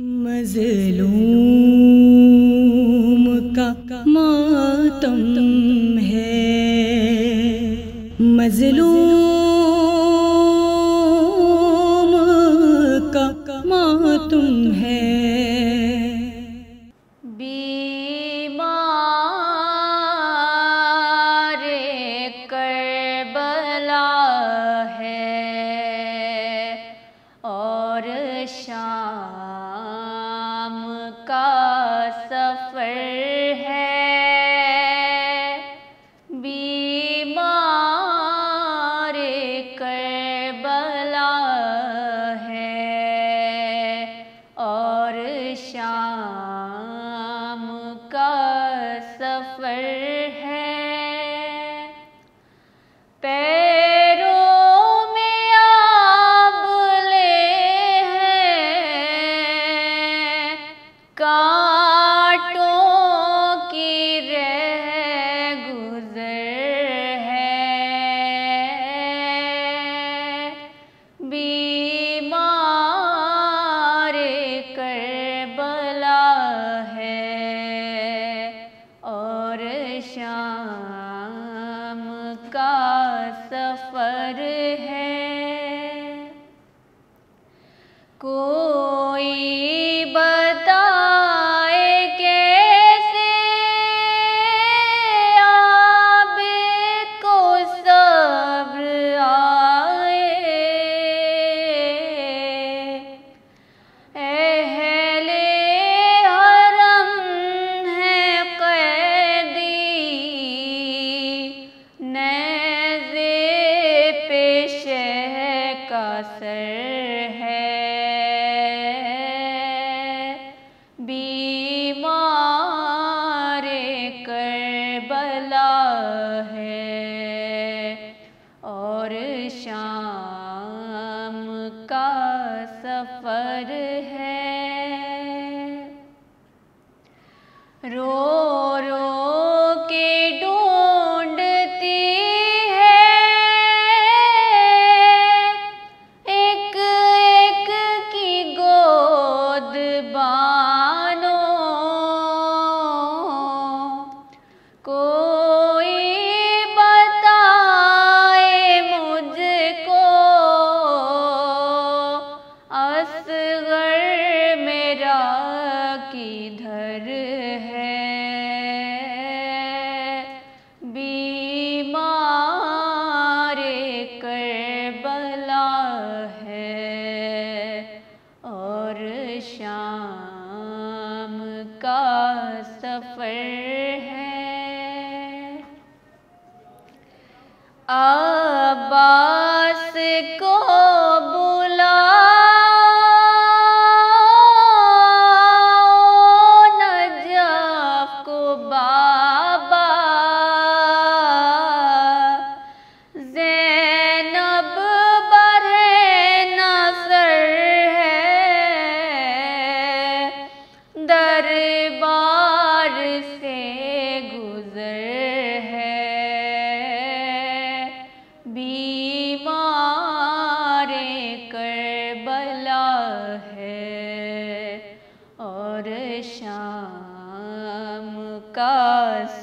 मजलूम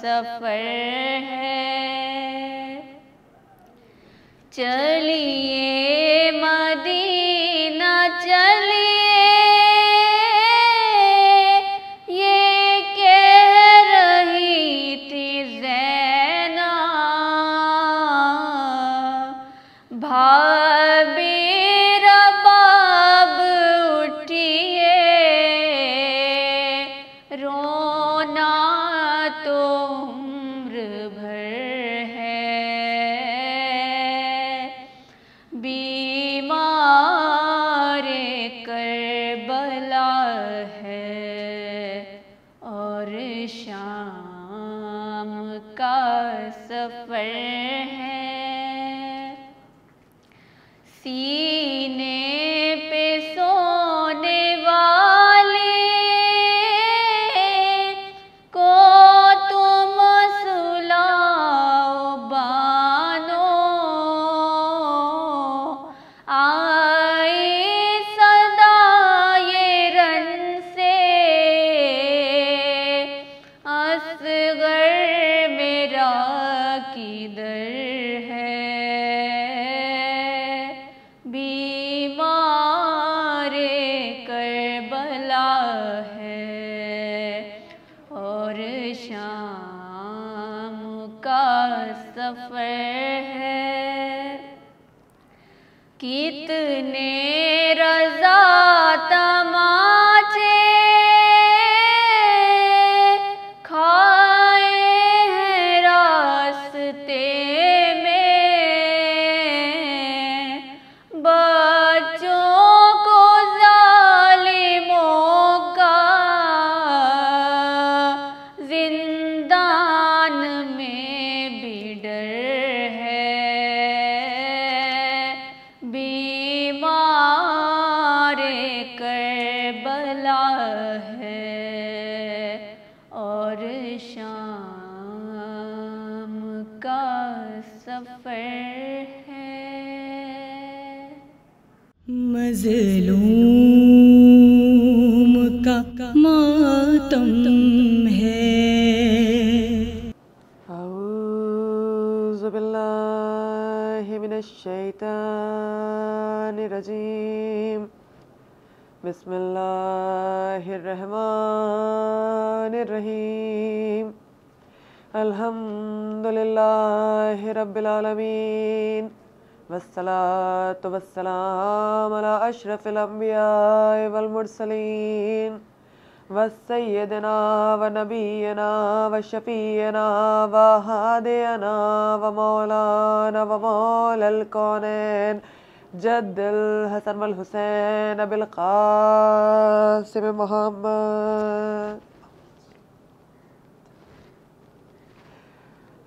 सफर है चलिए मजलूम का मातम है रजीम बिस्मिल्लाहिर्रहमानिर्रहीम अल्हम्दुलिल्लाहि रब्बिल वसलात वसलाम अशरफ़िलम्बियामरसलिन वसैदना व नबीना व शफ़ीना व हादना व मौलाना व मौलकौन जद्दल हसन वल हुसैन अबिल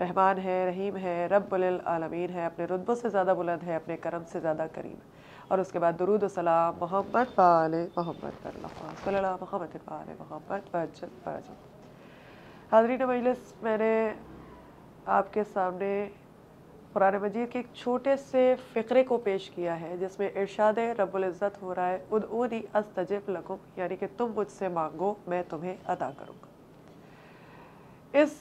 रहमान है रहीम है रबालमीन है अपने रुतबों से ज़्यादा बुलंद है अपने करम से ज़्यादा करीम और उसके बाद दरूद सलाम मोहम्मद पाल मोहम्मद मोहम्मद पाल मोहम्मद हाजरी बजत हाजरीन मजलिस मैंने आपके सामने कुरान मजीद के एक छोटे से फ़िक्रे को पेश किया है जिसमें इर्शाद रबुल्ज़त हो रहा है उद अस अस्तजब लकुम यानी कि तुम मुझसे मांगो मैं तुम्हें अदा करूँगा इस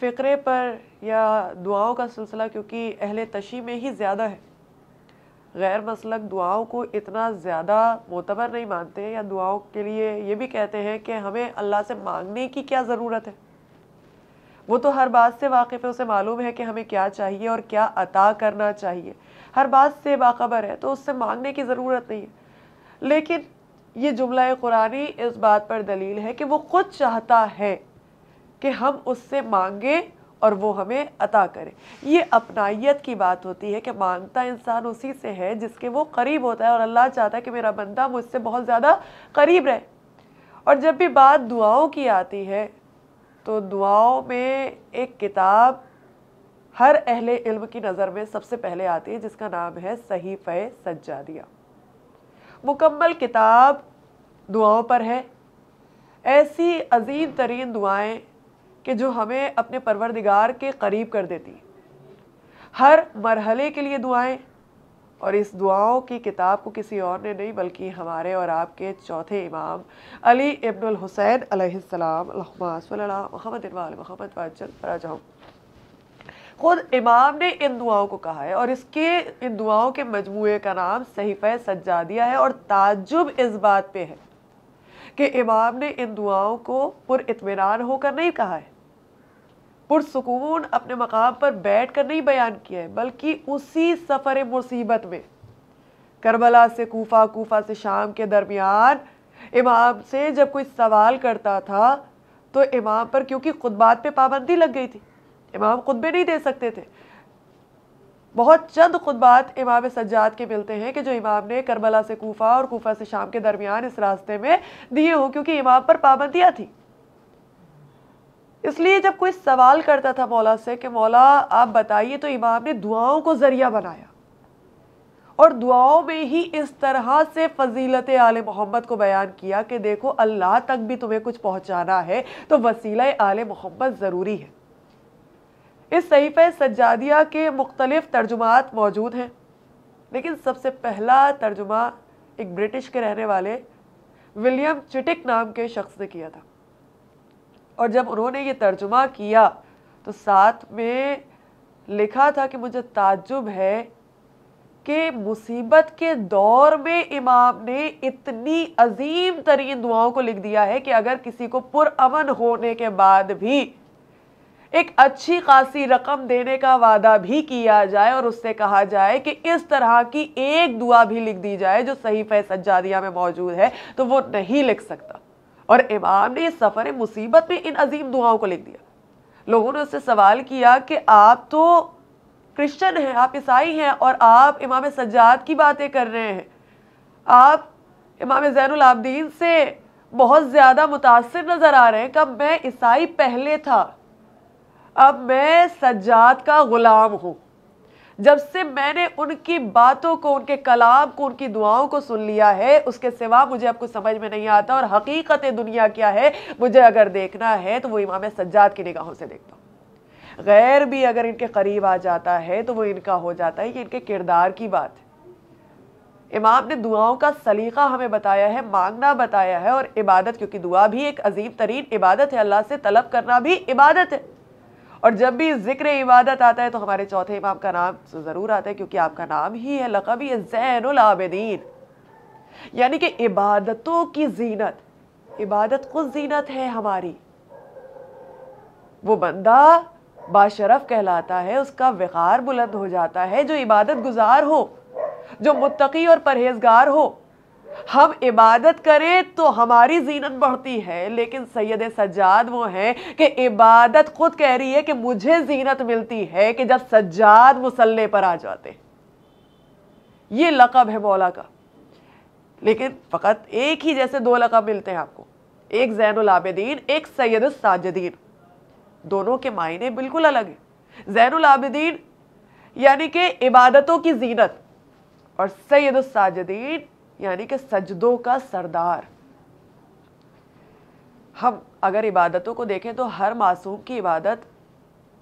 फ़िक्रे पर या दुआओं का सिलसिला क्योंकि अहल तशी में ही ज़्यादा है गैर मसलक दुआओं को इतना ज़्यादा मोतबर नहीं मानते या दुआओं के लिए ये भी कहते हैं कि हमें अल्लाह से मांगने की क्या ज़रूरत है वो तो हर बात से वाकिफ़ है उसे मालूम है कि हमें क्या चाहिए और क्या अता करना चाहिए हर बात से बाखबर है तो उससे मांगने की ज़रूरत नहीं है लेकिन ये जुमला कुरानी इस बात पर दलील है कि वो ख़ुद चाहता है कि हम उससे मांगें और वो हमें अता करें ये अपनाइत की बात होती है कि मांगता इंसान उसी से है जिसके वो करीब होता है और अल्लाह चाहता है कि मेरा बंदा मुझसे बहुत ज़्यादा करीब रहे और जब भी बात दुआओं की आती है तो दुआओं में एक किताब हर अहले इल्म की नज़र में सबसे पहले आती है जिसका नाम है सही फ़े सज्जादिया मुकम्मल किताब दुआओं पर है ऐसी अजीम तरीन दुआएँ कि जो हमें अपने परवरदिगार के करीब कर देती हर मरहले के लिए दुआएं और इस दुआओं की किताब को किसी और ने नहीं बल्कि हमारे और आपके चौथे इमाम अली इब्न हुसैन अलैहिस्सलाम मोहम्मद मोहम्मद वाजल राजाऊँ ख़ुद इमाम ने इन दुआओं को कहा है और इसके इन दुआओं के मजमू का नाम सहीफ़ सज्जा दिया है और ताजुब इस बात पे है कि इमाम ने इन दुआओं को पुरतमान होकर नहीं कहा है पुरसकून अपने मकाम पर बैठ कर नहीं बयान किया है बल्कि उसी सफ़र मुसीबत में करबला से कोफा कोफा से शाम के दरमियान इमाम से जब कोई सवाल करता था तो इमाम पर क्योंकि खुतबात पे पाबंदी लग गई थी इमाम खुतबे नहीं दे सकते थे बहुत चंद खुतबात इमाम सज्जाद के मिलते हैं कि जो इमाम ने करबला से कोफा और कोफा से शाम के दरमियान इस रास्ते में दिए हों क्योंकि इमाम पर पाबंदियाँ थी इसलिए जब कोई सवाल करता था मौला से कि मौला आप बताइए तो इमाम ने दुआओं को ज़रिया बनाया और दुआओं में ही इस तरह से फजीलत आल मोहम्मद को बयान किया कि देखो अल्लाह तक भी तुम्हें कुछ पहुँचाना है तो वसीला आल मोहम्मद ज़रूरी है इस सहीफे सज्जादिया के मुख्तलिफ तर्जुमात मौजूद हैं लेकिन सबसे पहला तर्जुमा एक ब्रिटिश के रहने वाले विलियम चिटिक नाम के शख्स ने किया था और जब उन्होंने ये तर्जुमा किया तो साथ में लिखा था कि मुझे ताज्जुब है कि मुसीबत के दौर में इमाम ने इतनी अजीम तरीन दुआओं को लिख दिया है कि अगर किसी को पुरअमन होने के बाद भी एक अच्छी खासी रकम देने का वादा भी किया जाए और उससे कहा जाए कि इस तरह की एक दुआ भी लिख दी जाए जो सही सज्जादिया में मौजूद है तो वो नहीं लिख सकता और इमाम ने इस सफ़र मुसीबत में इन अजीम दुआओं को लिख दिया लोगों ने उससे सवाल किया कि आप तो क्रिश्चन हैं आप ईसाई हैं और आप इमाम सज्जाद की बातें कर रहे हैं आप इमाम जैनआबदीन से बहुत ज़्यादा मुतासर नज़र आ रहे हैं कब मैं ईसाई पहले था अब मैं सज्जात का ग़ुलाम हूँ जब से मैंने उनकी बातों को उनके कलाम को उनकी दुआओं को सुन लिया है उसके सिवा मुझे अब कुछ समझ में नहीं आता और हकीकत दुनिया क्या है मुझे अगर देखना है तो वो इमाम सज्जाद की निगाहों से देखता हूँ गैर भी अगर इनके करीब आ जाता है तो वो इनका हो जाता है ये इनके किरदार की बात है इमाम ने दुआओं का सलीका हमें बताया है मांगना बताया है और इबादत क्योंकि दुआ भी एक अजीम तरीन इबादत है अल्लाह से तलब करना भी इबादत है और जब भी ज़िक्र इबादत आता है तो हमारे चौथे इमाम का नाम ज़रूर आता है क्योंकि आपका नाम ही है लकब ही है जैन आबदीन यानी कि इबादतों की जीनत इबादत खुद जीनत है हमारी वो बंदा बाशरफ कहलाता है उसका वक़ार बुलंद हो जाता है जो इबादत गुजार हो जो मुतकी और परहेजगार हो हम इबादत करें तो हमारी जीनत बढ़ती है लेकिन सैयद सज्जाद वो हैं कि इबादत खुद कह रही है कि मुझे जीनत मिलती है कि जब सज्जाद मुसल्ले पर आ जाते ये लकब है मौला का लेकिन फ़कत एक ही जैसे दो लकब मिलते हैं आपको एक जैनदीन एक सैयद साजदीन दोनों के मायने बिल्कुल अलग हैं जैनदीन यानी कि इबादतों की जीनत और सैयद साजदीन यानी कि सजदों का सरदार हम अगर इबादतों को देखें तो हर मासूम की इबादत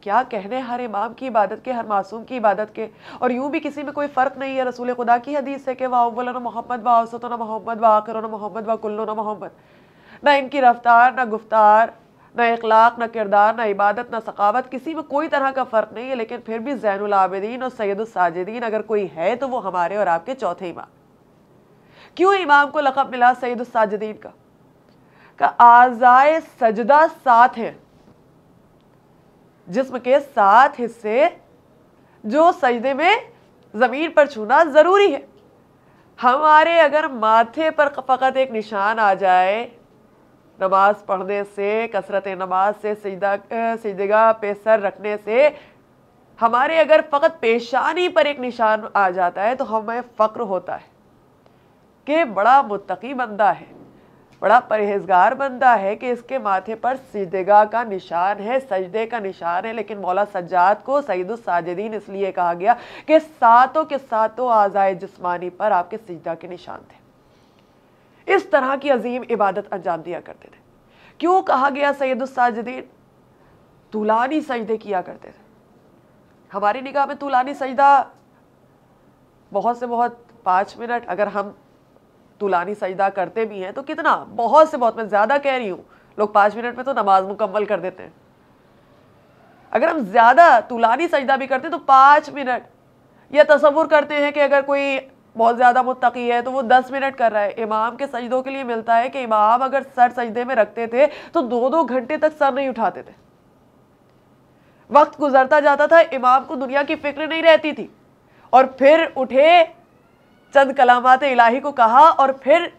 क्या कहने हर इमाम की इबादत के हर मासूम की इबादत के और यूं भी किसी में कोई फ़र्क नहीं है रसूल खुदा की हदीस है कि वाउल मोहम्मद व औसत न मोहम्मद व आकर मोहम्मद व कुल्लो न मोहम्मद ना इनकी रफ्तार ना गुफ्तार ना इखलाक ना किरदार ना इबादत ना सकावत किसी में कोई तरह का फ़र्क नहीं है लेकिन फिर भी जैनआबदीन और सैद अगर कोई है तो वो हमारे और आपके चौथे इमाम क्यों इमाम को लक़ब मिला सईद साजदीन का का आज़ाए सजदा सात है जिस्म के सात हिस्से जो सजदे में ज़मीन पर छूना ज़रूरी है हमारे अगर माथे पर फ़कत एक निशान आ जाए नमाज पढ़ने से कसरत नमाज से सजदा सजदगा पे सर रखने से हमारे अगर फ़कत पेशानी पर एक निशान आ जाता है तो हमें फ़क्र होता है कि बड़ा मुतकी बंदा है बड़ा परहेजगार बंदा है कि इसके माथे पर सजदेगा का निशान है सजदे का निशान है लेकिन मौला सज्जाद को सईदुलसाजदीन इसलिए कहा गया कि सातों के सातों आज़ाए जिस्मानी पर आपके सजदा के निशान थे इस तरह की अजीम इबादत अंजाम दिया करते थे क्यों कहा गया सैदुलसाजदीन तूलानी सजदे किया करते थे हमारी निगाह में तूलानी सजदा बहुत से बहुत पाँच मिनट अगर हम तुलानी सजदा करते भी हैं तो कितना बहुत से बहुत मैं ज़्यादा कह रही हूँ लोग पाँच मिनट में तो नमाज मुकम्मल कर देते हैं अगर हम ज़्यादा तुलानी सजदा भी करते तो पाँच मिनट या तस्वुर करते हैं कि अगर कोई बहुत ज़्यादा मुतकी है तो वो दस मिनट कर रहा है इमाम के सजदों के लिए मिलता है कि इमाम अगर सर सजदे में रखते थे तो दो दो घंटे तक सर नहीं उठाते थे वक्त गुजरता जाता था इमाम को दुनिया की फिक्र नहीं रहती थी और फिर उठे चंद कलामात इलाही को कहा और फिर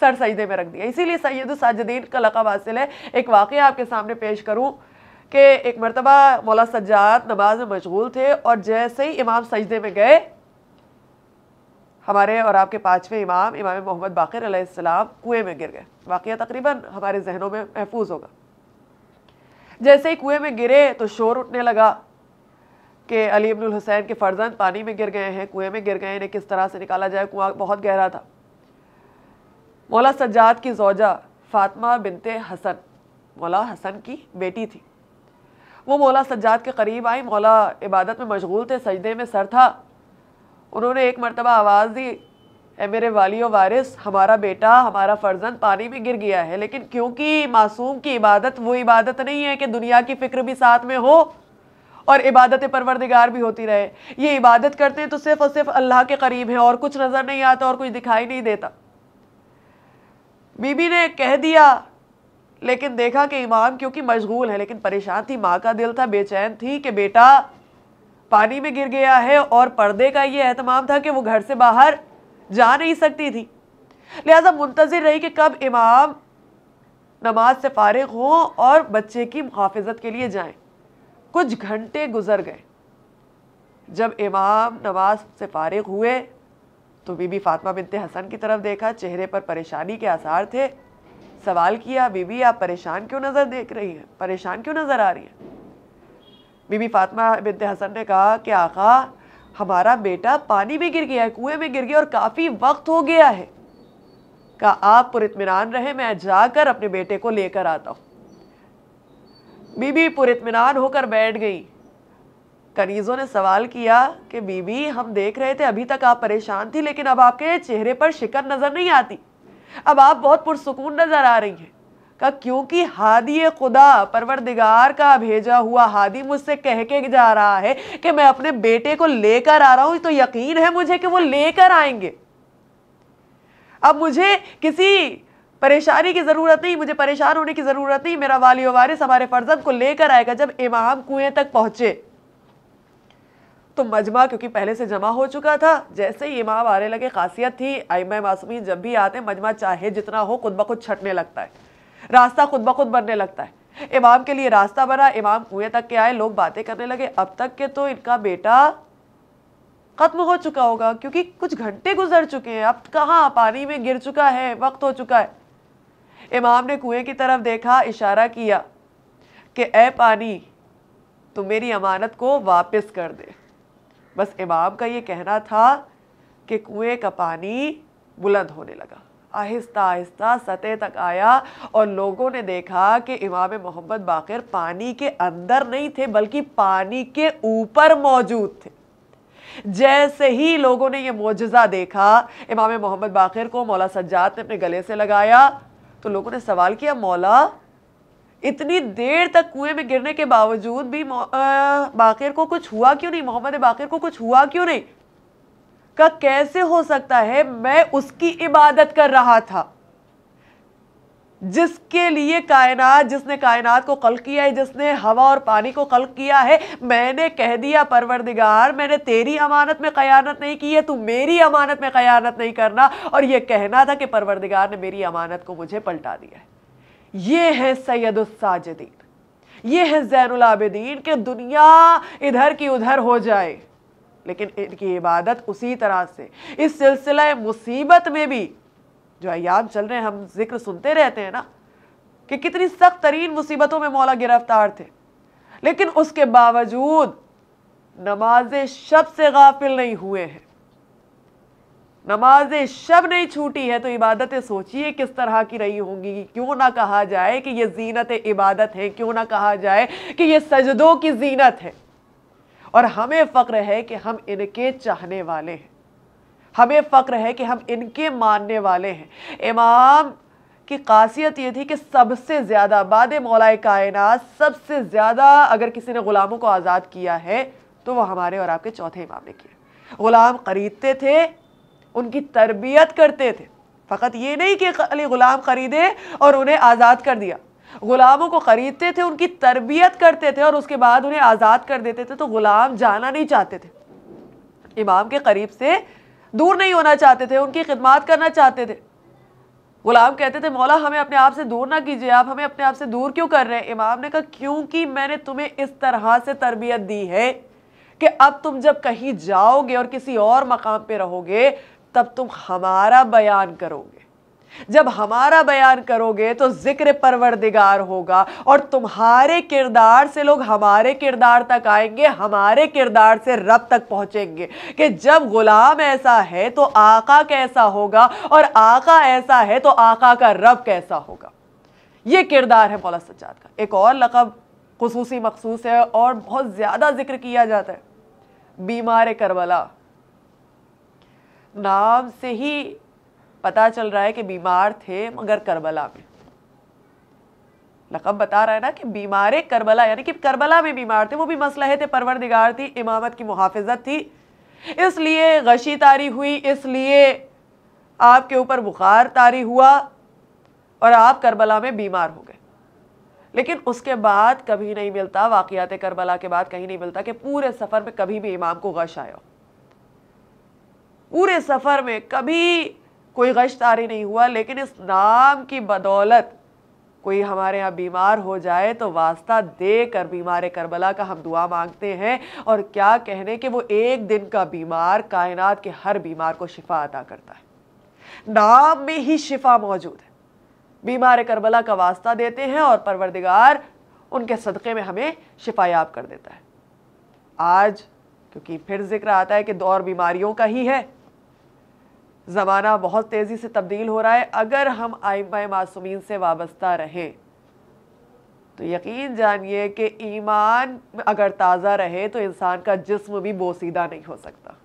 सर सजदे में रख दिया इसीलिए सैयद साजदीन का लकब हासिल है एक वाक़ आपके सामने पेश करूँ कि एक मरतबा मौला सज्जाद नमाज में मशगूल थे और जैसे ही इमाम सजदे में गए हमारे और आपके पाँचवें इमाम इमाम मोहम्मद बाकर अलैहिस्सलाम कुएं में गिर गए वाक़ तकरीबन हमारे जहनों में महफूज होगा जैसे ही कुएं में गिरे तो शोर उठने लगा कि अली अब्दुल हुसैन के फर्जंद पानी में गिर गए हैं कुएं में गिर गए इन्हें किस तरह से निकाला जाए कुआं बहुत गहरा था मौला सज्जाद की जोजा फातमा बिनते हसन मौला हसन की बेटी थी वो मौला सज्जाद के करीब आई मौला इबादत में मशगूल थे सजदे में सर था उन्होंने एक मरतबा आवाज़ दी ए मेरे वाली वारिस हमारा बेटा हमारा फर्जंद पानी में गिर गया है लेकिन क्योंकि मासूम की इबादत वो इबादत नहीं है कि दुनिया की फ़िक्र भी साथ में हो और इबादत परवरदिगार भी होती रहे ये इबादत करते हैं तो सिर्फ और सिर्फ अल्लाह के करीब है और कुछ नज़र नहीं आता और कुछ दिखाई नहीं देता बीबी ने कह दिया लेकिन देखा कि इमाम क्योंकि मशगूल है लेकिन परेशान थी माँ का दिल था बेचैन थी कि बेटा पानी में गिर गया है और पर्दे का ये अहतमाम था कि वो घर से बाहर जा नहीं सकती थी लिहाजा मुंतज़र रही कि कब इमाम नमाज से फ़ारग हों और बच्चे की मुहाफ़त के लिए जाएं कुछ घंटे गुजर गए जब इमाम नमाज से फारिग हुए तो बीबी फातमा बिनते हसन की तरफ देखा चेहरे पर परेशानी के आसार थे सवाल किया बीबी आप परेशान क्यों नज़र देख रही हैं परेशान क्यों नज़र आ रही हैं बीबी फातमा बिनते हसन ने कहा कि आका हमारा बेटा पानी में गिर गया है कुएं में गिर गया और काफ़ी वक्त हो गया है कहा आप पुरतमान रहे मैं जाकर अपने बेटे को लेकर आता हूँ बीबी पुरतमान होकर बैठ गई कनीज़ों ने सवाल किया कि बीबी हम देख रहे थे अभी तक आप परेशान थी लेकिन अब आपके चेहरे पर शिकर नज़र नहीं आती अब आप बहुत पुरसकून नज़र आ रही हैं का क्योंकि हादी खुदा परवरदिगार का भेजा हुआ हादी मुझसे कह के जा रहा है कि मैं अपने बेटे को लेकर आ रहा हूं तो यकीन है मुझे कि वो लेकर आएंगे अब मुझे किसी परेशानी की ज़रूरत नहीं मुझे परेशान होने की ज़रूरत नहीं मेरा वाली वारिस हमारे फर्जंद को लेकर आएगा जब इमाम कुएं तक पहुँचे तो मजमा क्योंकि पहले से जमा हो चुका था जैसे ही इमाम आने लगे खासियत थी आईम मासूमीन जब भी आते मजमा चाहे जितना हो खुद ब खुद छटने लगता है रास्ता खुद ब खुद बनने लगता है इमाम के लिए रास्ता बना इमाम कुएं तक के आए लोग बातें करने लगे अब तक के तो इनका बेटा ख़त्म हो चुका होगा क्योंकि कुछ घंटे गुजर चुके हैं अब कहाँ पानी में गिर चुका है वक्त हो चुका है इमाम ने कुएं की तरफ देखा इशारा किया कि ए पानी तुम मेरी अमानत को वापस कर दे बस इमाम का ये कहना था कि कुएं का पानी बुलंद होने लगा आहिस्ता आहिस्ता सतह तक आया और लोगों ने देखा कि इमाम मोहम्मद बाकर पानी के अंदर नहीं थे बल्कि पानी के ऊपर मौजूद थे जैसे ही लोगों ने यह मोजा देखा इमाम मोहम्मद बाकर को मौला सज्जाद ने अपने गले से लगाया तो लोगों ने सवाल किया मौला इतनी देर तक कुएं में गिरने के बावजूद भी बाकिर को कुछ हुआ क्यों नहीं मोहम्मद बाकिर को कुछ हुआ क्यों नहीं का कैसे हो सकता है मैं उसकी इबादत कर रहा था जिसके लिए कायनात जिसने कायनात को कल किया है जिसने हवा और पानी को कल किया है मैंने कह दिया परवरदिगार मैंने तेरी अमानत में क़यानत नहीं की है तू मेरी अमानत में क़यानत नहीं करना और यह कहना था कि परवरदिगार ने मेरी अमानत को मुझे पलटा दिया है ये है सैदुलसाजदीन ये है अलाबिदीन कि दुनिया इधर की उधर हो जाए लेकिन इनकी इबादत उसी तरह से इस सिलसिला मुसीबत में भी जो अयाम चल रहे हैं हम जिक्र सुनते रहते हैं ना कि कितनी सख्त तरीन मुसीबतों में मौला गिरफ्तार थे लेकिन उसके बावजूद नमाज शब से गाफिल नहीं हुए हैं नमाज शब नहीं छूटी है तो इबादतें सोचिए किस तरह की रही होंगी क्यों ना कहा जाए कि ये जीनत इबादत है क्यों ना कहा जाए कि ये सजदों की जीनत है और हमें फ़क्र है कि हम इनके चाहने वाले हैं हमें फ़क्र है कि हम इनके मानने वाले हैं इमाम की खासियत ये थी कि सबसे ज़्यादा बाद मौलाए कायनात सबसे ज़्यादा अगर किसी ने ग़ुलामों को आज़ाद किया है तो वह हमारे और आपके चौथे इमाम ने किया ग़ुलाम ख़रीदते थे उनकी तरबियत करते थे फ़कत ये नहीं कि खाली ग़ुलाम ख़रीदे और उन्हें आज़ाद कर दिया ग़ुलामों को ख़रीदते थे उनकी तरबियत करते थे और उसके बाद उन्हें आज़ाद कर देते थे तो ग़ुलाम जाना नहीं चाहते थे इमाम के करीब से दूर नहीं होना चाहते थे उनकी खिदमत करना चाहते थे गुलाम कहते थे मौला हमें अपने आप से दूर ना कीजिए आप हमें अपने आप से दूर क्यों कर रहे हैं इमाम ने कहा क्योंकि मैंने तुम्हें इस तरह से तरबियत दी है कि अब तुम जब कहीं जाओगे और किसी और मकाम पर रहोगे तब तुम हमारा बयान करोगे जब हमारा बयान करोगे तो जिक्र परवरदिगार होगा और तुम्हारे किरदार से लोग हमारे किरदार तक आएंगे हमारे किरदार से रब तक पहुंचेंगे कि जब गुलाम ऐसा है तो आका कैसा होगा और आका ऐसा है तो आका का रब कैसा होगा ये किरदार है मौला सज्जाद का एक और लकब खसूसी मखसूस है और बहुत ज़्यादा जिक्र किया जाता है बीमार करबला नाम से ही पता चल रहा है कि बीमार थे मगर करबला में लकब बता रहा है ना कि बीमार करबला यानी कि करबला में बीमार थे वो भी मसलह थे परवरदिगार थी इमामत की मुहाफिजत थी इसलिए गशी तारी हुई इसलिए आपके ऊपर बुखार तारी हुआ और आप करबला में बीमार हो गए लेकिन उसके बाद कभी नहीं मिलता वाकियात करबला के बाद कहीं नहीं मिलता कि पूरे सफ़र में कभी भी इमाम को गश आया पूरे सफ़र में कभी कोई गश तारी नहीं हुआ लेकिन इस नाम की बदौलत कोई हमारे यहाँ बीमार हो जाए तो वास्ता दे कर बीमार करबला का हम दुआ मांगते हैं और क्या कहने के वो एक दिन का बीमार कायनात के हर बीमार को शिफा अदा करता है नाम में ही शिफा मौजूद है बीमार करबला का वास्ता देते हैं और परवरदिगार उनके सदक़े में हमें शिफायाब कर देता है आज क्योंकि फिर जिक्र आता है कि दौर बीमारियों का ही है ज़माना बहुत तेज़ी से तब्दील हो रहा है अगर हम आइमा मासूमिन से वाबस्ता रहें तो यकीन जानिए कि ईमान अगर ताज़ा रहे तो इंसान का जिस्म भी बोसीदा नहीं हो सकता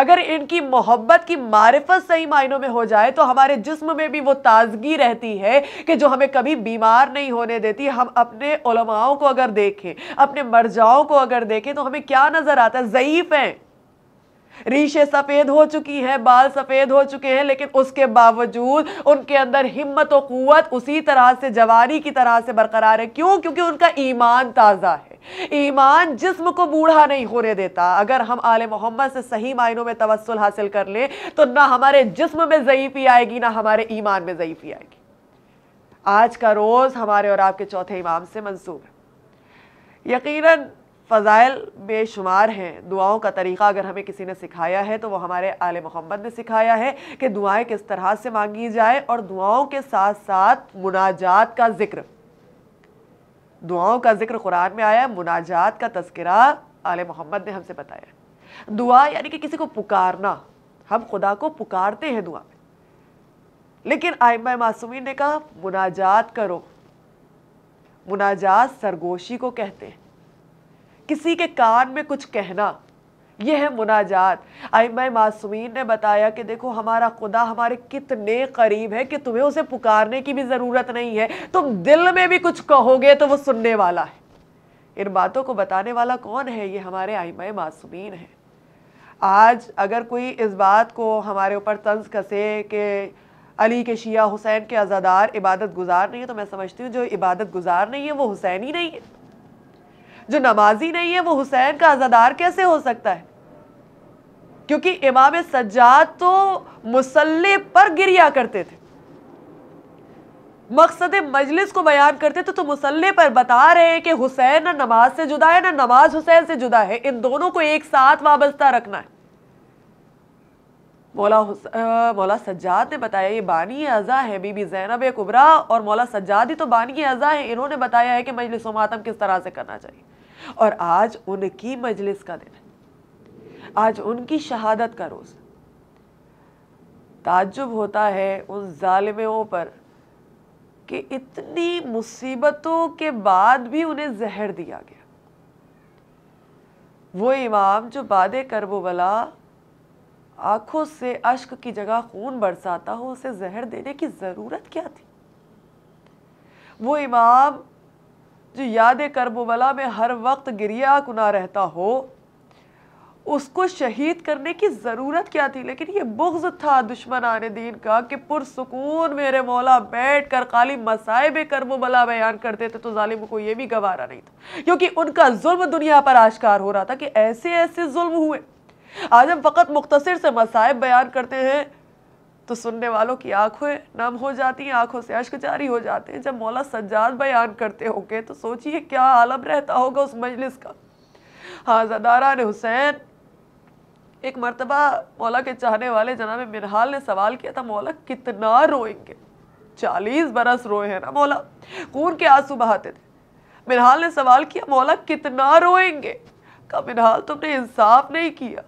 अगर इनकी मोहब्बत की मारफत सही मायनों में हो जाए तो हमारे जिस्म में भी वो ताजगी रहती है कि जो हमें कभी बीमार नहीं होने देती हम अपने उलमाओं को अगर देखें अपने मर्जाओं को अगर देखें तो हमें क्या नज़र आता है ज़यीफ़ हैं रीशे सफ़ेद हो चुकी है बाल सफ़ेद हो चुके हैं लेकिन उसके बावजूद उनके अंदर हिम्मत और क़वत उसी तरह से जवानी की तरह से बरकरार है क्यों क्योंकि उनका ईमान ताज़ा है ईमान जिस्म को बूढ़ा नहीं होने देता अगर हम आल मोहम्मद से सही मायनों में तवसल हासिल कर लें तो ना हमारे जिस्म में ज़यीफ़ी आएगी ना हमारे ईमान में ज़यीफ़ी आएगी आज का रोज़ हमारे और आपके चौथे इमाम से मंसूब है यकीनन फ़ज़ाइल बेशुमार हैं दुआओं का तरीक़ा अगर हमें किसी ने सिखाया है तो वो हमारे आल मोहम्मद ने सिखाया है कि दुआएं किस तरह से मांगी जाए और दुआओं के साथ साथ मुनाजात का ज़िक्र दुआओं का ज़िक्र कुरान में आया मुनाजात का तस्करा आल मोहम्मद ने हमसे बताया दुआ यानी कि किसी को पुकारना हम खुदा को पुकारते हैं दुआ में लेकिन आयमा मासूमी ने कहा मुनाजात करो मुनाजात सरगोशी को कहते हैं किसी के कान में कुछ कहना यह है मुनाजात आइम मासूमीन ने बताया कि देखो हमारा खुदा हमारे कितने करीब है कि तुम्हें उसे पुकारने की भी ज़रूरत नहीं है तुम दिल में भी कुछ कहोगे तो वो सुनने वाला है इन बातों को बताने वाला कौन है ये हमारे आइम मासूमीन है आज अगर कोई इस बात को हमारे ऊपर तंज कसे कि अली के शिया हुसैन के आज़ादार इबादत गुजार नहीं है तो मैं समझती हूँ जो इबादत गुजार नहीं है वो हुसैन ही नहीं है जो नमाजी नहीं है वो हुसैन का अजादार कैसे हो सकता है क्योंकि इमाम सज्जाद तो मुसल्ले पर गिरिया करते थे मकसद मजलिस को बयान करते थे तो मुसल्ले पर बता रहे हैं कि हुसैन ना नमाज से जुदा है ना नमाज हुसैन से जुदा है इन दोनों को एक साथ वाबस्ता रखना है मौला आ, मौला सज्जाद ने बताया ये बानी अज़ा है बीबी जैनब कुबरा और मौला सज्जाद ही तो बानी अज़ा है इन्होंने बताया है कि मजलिस मातम किस तरह से करना चाहिए और आज उनकी मजलिस का दिन है आज उनकी शहादत का रोज़ ताजुब होता है उन जालिमों पर कि इतनी मुसीबतों के बाद भी उन्हें जहर दिया गया वो इमाम जो बाद करबला आंखों से अश्क की जगह खून बरसाता हो उसे जहर देने की ज़रूरत क्या थी वो इमाम जो याद करबला में हर वक्त गिरिया कुना रहता हो उसको शहीद करने की ज़रूरत क्या थी लेकिन ये बुग्ज था दुश्मन आने दीन का कि पुरसकून मेरे मौला बैठ कर खाली मसाइब करबला बयान करते थे तो ालिम को ये भी गवारा नहीं था क्योंकि उनका जुल्म दुनिया पर आश्कार हो रहा था कि ऐसे ऐसे जुल्म हुए आज हम फ़कत मुख्तर से मसाइब बयान करते हैं तो सुनने वालों की आंखें नम हो जाती हैं आंखों से अश्क जारी हो जाते हैं जब मौला सज्जाद बयान करते होंगे तो सोचिए क्या आलम रहता होगा उस मजलिस का हाँ ने हुसैन एक मरतबा मौला के चाहने वाले जनाब मिनहाल ने सवाल किया था मौला कितना रोएंगे चालीस बरस रोए हैं ना मौला खून के आंसू बहाते थे मिनहाल ने सवाल किया मौला कितना रोएंगे का मिनहाल तुमने इंसाफ नहीं किया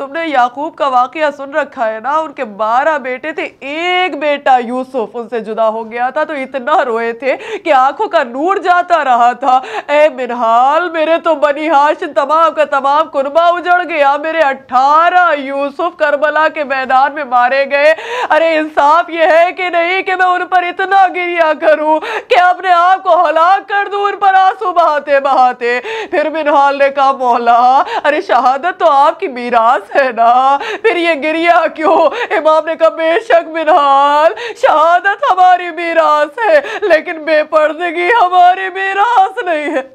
तुमने याकूब का वाक़ सुन रखा है ना उनके बारह बेटे थे एक बेटा यूसुफ उनसे जुदा हो गया था तो इतना रोए थे कि आंखों का नूर जाता रहा था ए मिनहाल मेरे तो बनी हाश तमाम का तमाम कुर्बा उजड़ गया मेरे अट्ठारह यूसुफ करबला के मैदान में मारे गए अरे इंसाफ ये है कि नहीं कि मैं उन पर इतना गिरिया करूँ कि अपने आप को हलाक कर दूं उन पर आंसू बहाते बहाते फिर मिनहाल ने कहा मोहला अरे शहादत तो आपकी मीरास है ना फिर ये गिरिया क्यों इमाम ने कहा बेशक बिनहाल शहादत हमारी मीरास है लेकिन बेपर्दगी हमारी मीरास नहीं है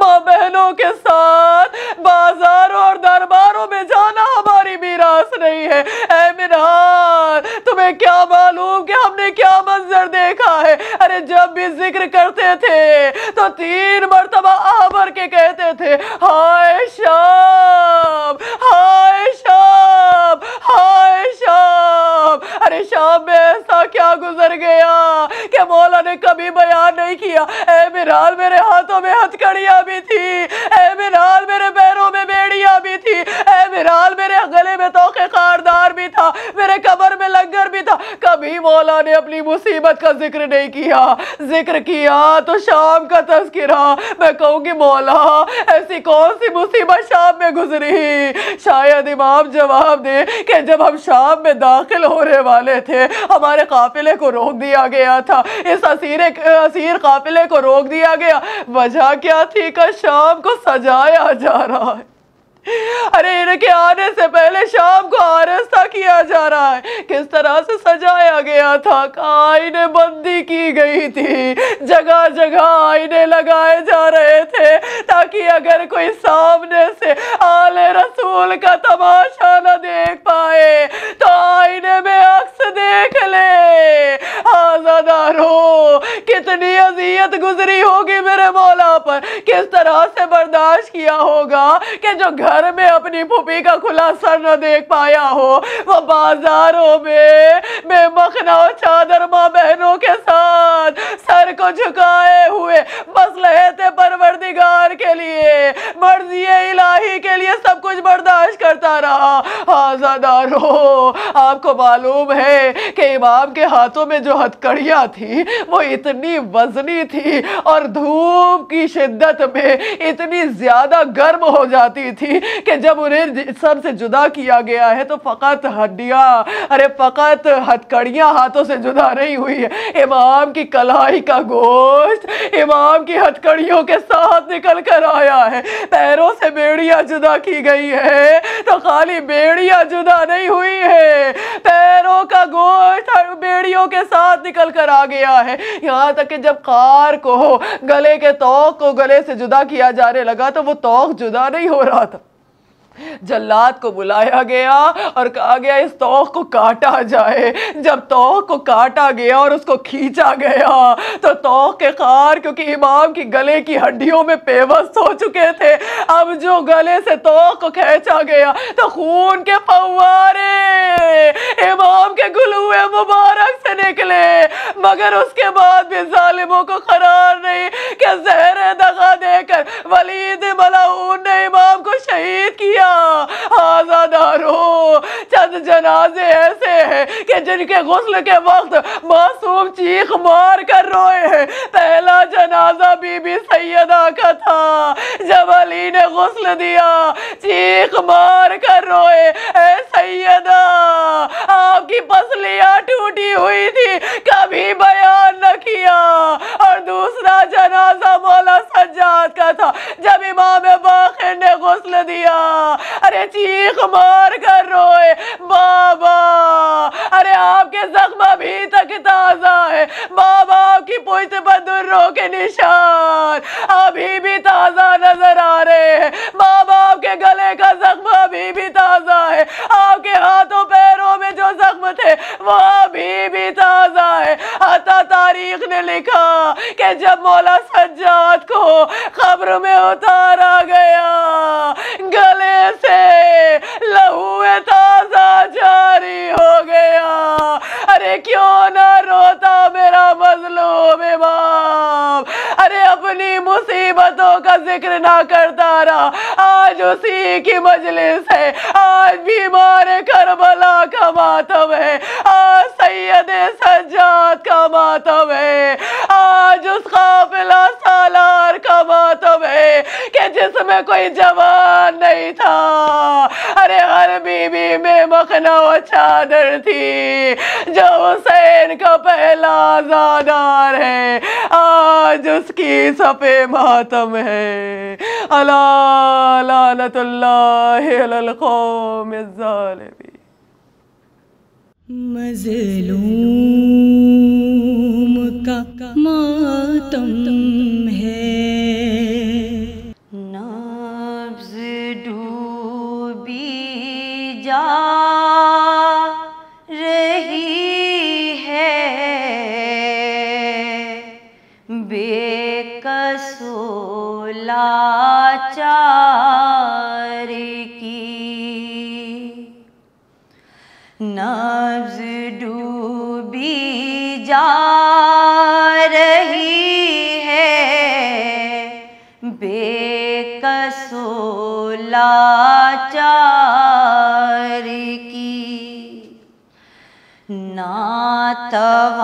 माँ बहनों के साथ बाजारों और दरबारों में जाना हमारी मीरास नहीं है ऐ मिनार तुम्हें क्या मालूम कि हमने क्या मंजर देखा है अरे जब भी जिक्र करते थे तो तीन मरतबा आबर के कहते थे हाय शाह क्या गुजर गया क्या मौला ने कभी बयान नहीं किया ए मेरे हाथों में हथकड़ियां भी थी मेरे गले में तो कारदार भी था मेरे कमर में लंगर भी था कभी मौला ने अपनी मुसीबत का जिक्र नहीं किया जिक्र किया तो शाम का तस्करा मैं कहूँगी मौला ऐसी कौन सी मुसीबत शाम में गुजरी शायद इमाम जवाब दे कि जब हम शाम में दाखिल होने वाले थे हमारे काफिले को रोक दिया गया था इस असीरे असीर काफिले को रोक दिया गया वजह क्या थी का शाम को सजाया जा रहा है अरे इनके आने से पहले शाम को आरस्ता किया जा रहा है किस तरह से सजाया गया था आईने बंदी की गई थी जगह जगह आईने लगाए जा रहे थे ताकि अगर कोई सामने से आले रसूल का तमाशा न देख पाए तो आईने में अक्स देख ले आजादारों कितनी अजियत गुजरी होगी मेरे मौला पर किस तरह से बर्दाश्त किया होगा कि जो घर घर में अपनी पुपी का खुलासा न देख पाया हो वो बाजारों में बेमखना चादर माँ बहनों के साथ सर को झुकाए हुए बस लहते परवरदिगार के लिए मर्जी इलाही के लिए सब कुछ बर्दाश्त करता रहा हो हाँ, आपको मालूम है कि इमाम के हाथों में जो हथकड़ियाँ थी वो इतनी वजनी थी और धूप की शिद्दत में इतनी ज़्यादा गर्म हो जाती थी कि जब उन्हें सर से जुदा किया गया है तो फ़कत हड्डियाँ अरे फ़कत हथकड़ियाँ हाथों से जुदा नहीं हुई है इमाम की कलाई का गोश्त इमाम की हथकड़ियों के साथ निकल कर आया है पैरों से बेड़ियाँ जुदा की गई है तो खाली बेड़ियाँ जुदा नहीं हुई है पैरों का गोश्त बेड़ियों के साथ निकल कर आ गया है यहाँ तक कि जब कार को गले के तोक को गले से जुदा किया जाने लगा तो वो तोक जुदा नहीं हो रहा था जल्लाद को बुलाया गया और कहा गया इस तो को काटा जाए जब तोह को काटा गया और उसको खींचा गया तो तोह के खार क्योंकि इमाम की गले की हड्डियों में पेवस्त हो चुके थे अब जो गले से तोह को खींचा गया तो खून के फवारे इमाम के गुलुए मुबारक से निकले मगर उसके बाद भी जालिमों को करार नहीं कि जहर दगा देकर वलीद मलाउन ने इमाम को शहीद किया क्या आजादारो चंद जनाजे ऐसे हैं कि जिनके गसल के वक्त मासूम चीख मार कर रोए हैं पहला जनाजा बीबी सैदा का था जब अली ने गसल दिया चीख मार कर रोए है सैदा आपकी पसलियाँ टूटी हुई थी कभी बयान न किया और दूसरा जनाजा मौला सज्जाद का था जब इमाम बाखिर ने गसल दिया अरे चीख मार कर रोए बाबा अरे आपके जख्म अभी तक ताज़ा है बाबा आपकी पुश्त पर दुर्रों के निशान अभी भी ताज़ा नजर आ रहे हैं बाबा आपके गले का जख्म अभी भी ताज़ा है आपके हाथों पैरों में जो जख्म थे वो अभी भी ताज़ा है अता तारीख ने लिखा कि जब मौला सज्जाद को खबर में उतारा गया हुए ताजा जारी हो गया अरे क्यों ना रोता मेरा मजलू बेबाप अरे अपनी मुसीबतों का जिक्र ना करता रहा आज उसी की मजलिस है आज बीमार करबला का मातम है आज सैयद सज्जाद का मातम है जुस काफिला सालार का मातम है कि जिसमें कोई जवान नहीं था अरे हर बीबी में मखना चादर थी जो हुसैन का पहला जादार है आज उसकी सफ़े मातम है अला लानतुल्लाह अलल कौम ज़ालिम मजलूम का मातम है नब्ज डूबी जा रही है बेकसोला चा 的。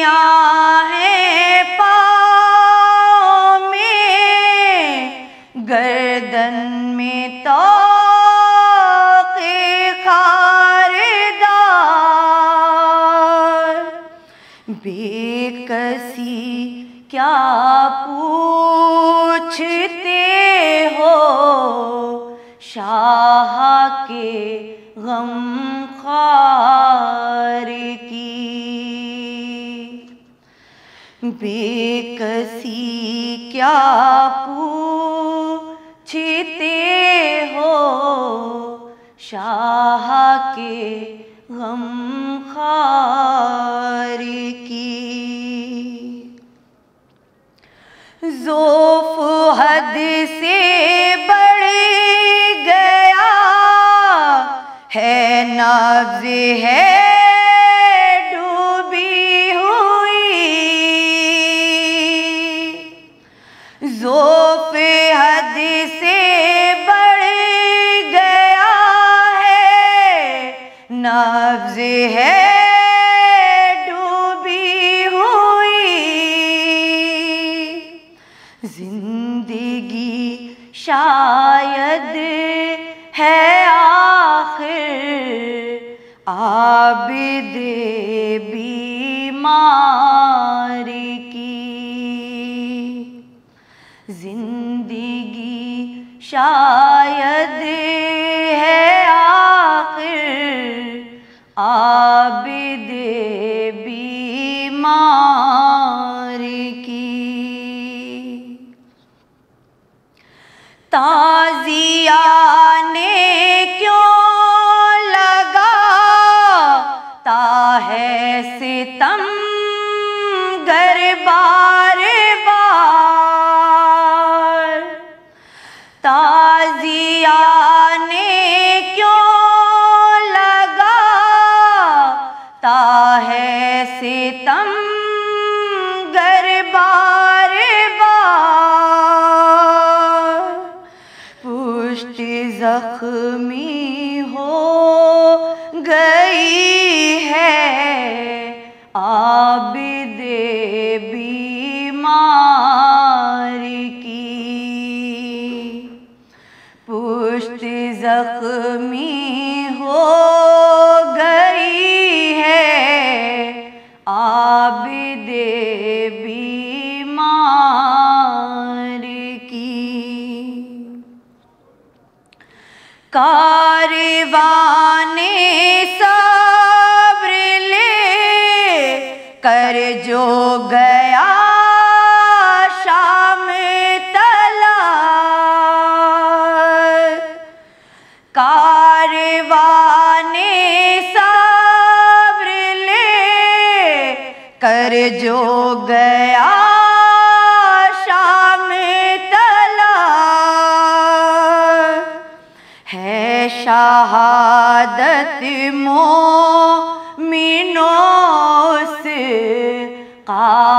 Yeah. के गम खार की जोफ हद से बढ़ गया है नाज है 上。Rabbi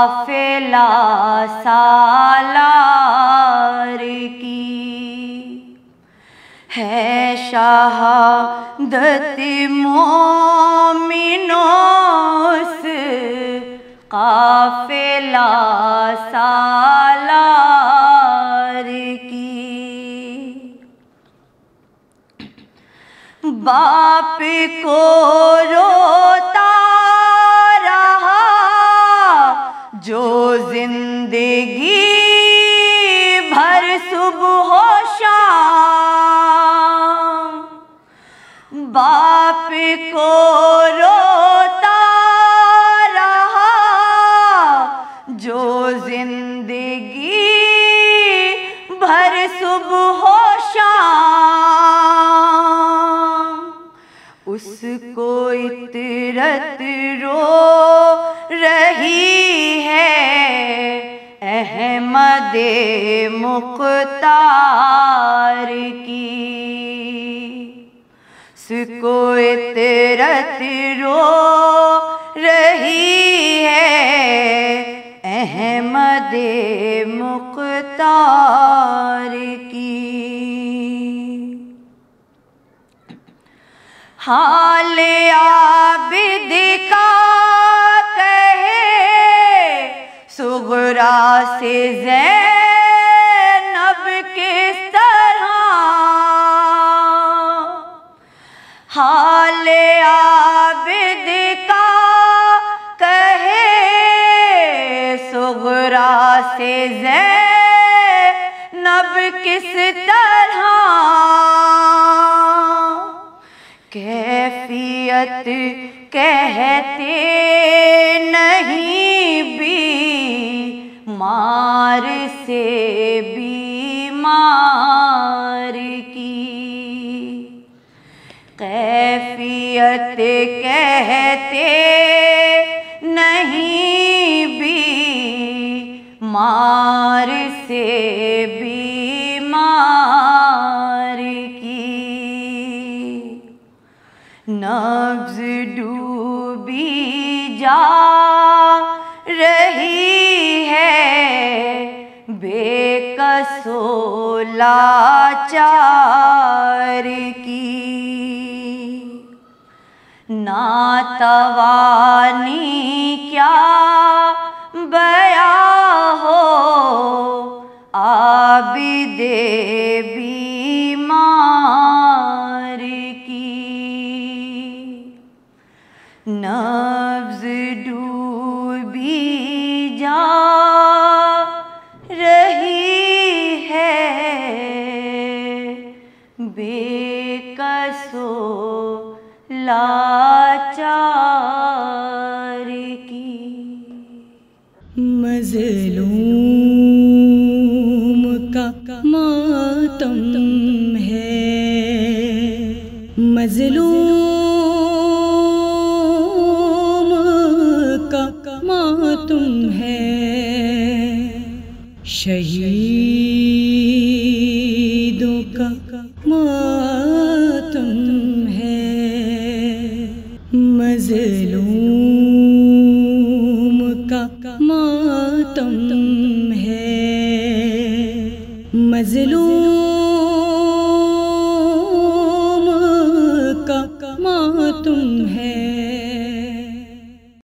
काफिला सालार की है शहादत मोमिनोस काफिला सालार की बाप को रो रोता रहा जो जिंदगी भर उसको इतरत रो रही है अहमद मुख्तार की जिसको तेरत रो रही है अहमद मुख्तार की हाल आबिद का कहे सुगरा से जै किस तरह कैफियत कहते नहीं भी मार से बीमार की कैफियत कहते नहीं भी मार से भी नब्ज डूबी जा रही है बेकसो लाचार की नातवानी क्या